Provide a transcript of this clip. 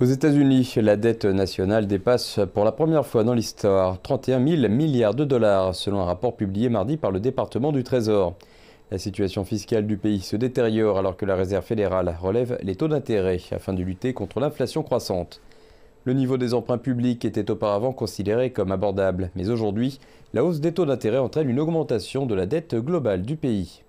Aux États-Unis, la dette nationale dépasse pour la première fois dans l'histoire 31 000 milliards de dollars, selon un rapport publié mardi par le département du Trésor. La situation fiscale du pays se détériore alors que la Réserve fédérale relève les taux d'intérêt afin de lutter contre l'inflation croissante. Le niveau des emprunts publics était auparavant considéré comme abordable, mais aujourd'hui, la hausse des taux d'intérêt entraîne une augmentation de la dette globale du pays.